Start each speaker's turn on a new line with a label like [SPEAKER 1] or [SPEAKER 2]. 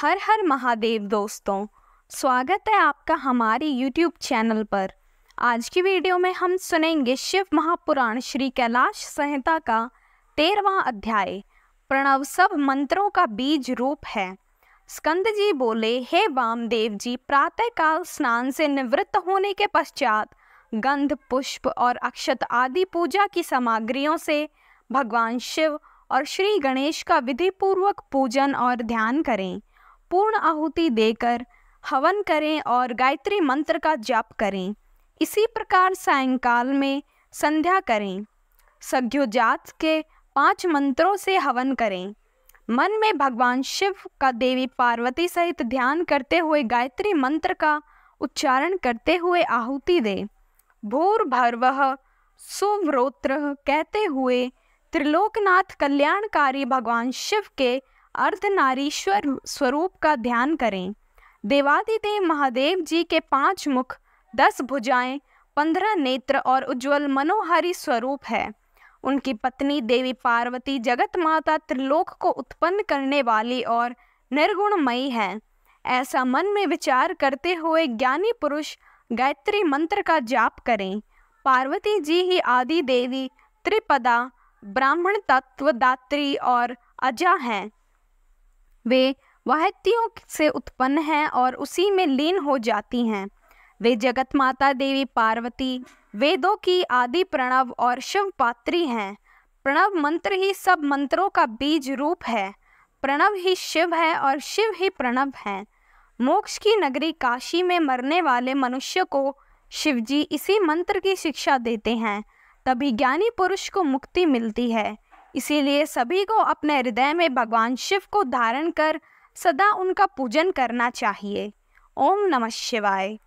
[SPEAKER 1] हर हर महादेव दोस्तों स्वागत है आपका हमारे YouTube चैनल पर आज की वीडियो में हम सुनेंगे शिव महापुराण श्री कैलाश संहिता का तेरहवा अध्याय प्रणव सब मंत्रों का बीज रूप है स्कंद जी बोले हे वामदेव जी प्रातःकाल स्नान से निवृत्त होने के पश्चात गंध पुष्प और अक्षत आदि पूजा की सामग्रियों से भगवान शिव और श्री गणेश का विधिपूर्वक पूजन और ध्यान करें पूर्ण आहुति देकर हवन करें और गायत्री मंत्र का जाप करें इसी प्रकार सायंकाल में संध्या करें सज्ञोजात के पांच मंत्रों से हवन करें मन में भगवान शिव का देवी पार्वती सहित ध्यान करते हुए गायत्री मंत्र का उच्चारण करते हुए आहुति दें भूर भर्वह सुव्रोत्र कहते हुए त्रिलोकनाथ कल्याणकारी भगवान शिव के अर्धनारीश्वर स्वरूप का ध्यान करें देवादिदेव महादेव जी के पांच मुख दस भुजाएं, पंद्रह नेत्र और उज्जवल मनोहारी स्वरूप है उनकी पत्नी देवी पार्वती जगत माता त्रिलोक को उत्पन्न करने वाली और निर्गुणमयी है ऐसा मन में विचार करते हुए ज्ञानी पुरुष गायत्री मंत्र का जाप करें पार्वती जी ही आदि देवी त्रिपदा ब्राह्मण तत्व दात्री और अजा हैं वे वाहत्यों से उत्पन्न हैं और उसी में लीन हो जाती हैं वे जगत माता देवी पार्वती वेदों की आदि प्रणव और शिव पात्री हैं प्रणव मंत्र ही सब मंत्रों का बीज रूप है प्रणव ही शिव है और शिव ही प्रणव हैं मोक्ष की नगरी काशी में मरने वाले मनुष्य को शिवजी इसी मंत्र की शिक्षा देते हैं तभी ज्ञानी पुरुष को मुक्ति मिलती है इसीलिए सभी को अपने हृदय में भगवान शिव को धारण कर सदा उनका पूजन करना चाहिए ओम नमः शिवाय